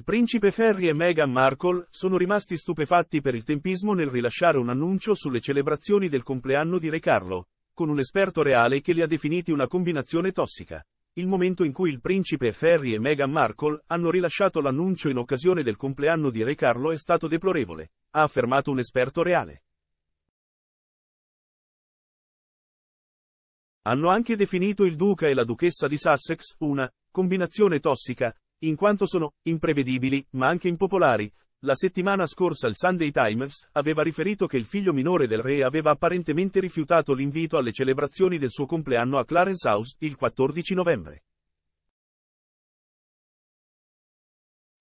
Il principe Ferry e Meghan Markle sono rimasti stupefatti per il tempismo nel rilasciare un annuncio sulle celebrazioni del compleanno di Re Carlo, con un esperto reale che li ha definiti una combinazione tossica. Il momento in cui il principe Ferry e Meghan Markle hanno rilasciato l'annuncio in occasione del compleanno di Re Carlo è stato deplorevole, ha affermato un esperto reale. Hanno anche definito il duca e la duchessa di Sussex una combinazione tossica, in quanto sono imprevedibili, ma anche impopolari. La settimana scorsa il Sunday Times aveva riferito che il figlio minore del re aveva apparentemente rifiutato l'invito alle celebrazioni del suo compleanno a Clarence House il 14 novembre.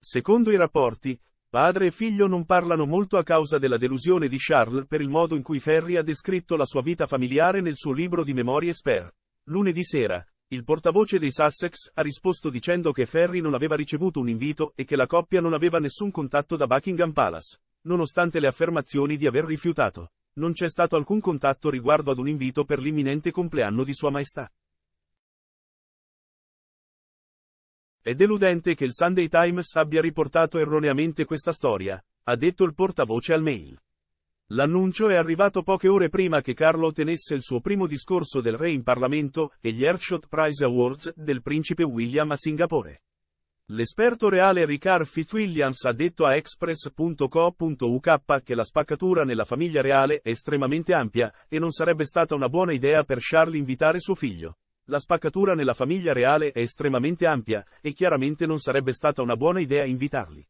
Secondo i rapporti, padre e figlio non parlano molto a causa della delusione di Charles per il modo in cui Ferry ha descritto la sua vita familiare nel suo libro di memorie Spare. Lunedì sera, il portavoce dei Sussex ha risposto dicendo che Ferry non aveva ricevuto un invito e che la coppia non aveva nessun contatto da Buckingham Palace, nonostante le affermazioni di aver rifiutato. Non c'è stato alcun contatto riguardo ad un invito per l'imminente compleanno di Sua Maestà. È deludente che il Sunday Times abbia riportato erroneamente questa storia, ha detto il portavoce al mail. L'annuncio è arrivato poche ore prima che Carlo tenesse il suo primo discorso del re in Parlamento e gli Earthshot Prize Awards del principe William a Singapore. L'esperto reale Ricard Fitzwilliams ha detto a express.co.uk che la spaccatura nella famiglia reale è estremamente ampia e non sarebbe stata una buona idea per Charles invitare suo figlio. La spaccatura nella famiglia reale è estremamente ampia e chiaramente non sarebbe stata una buona idea invitarli.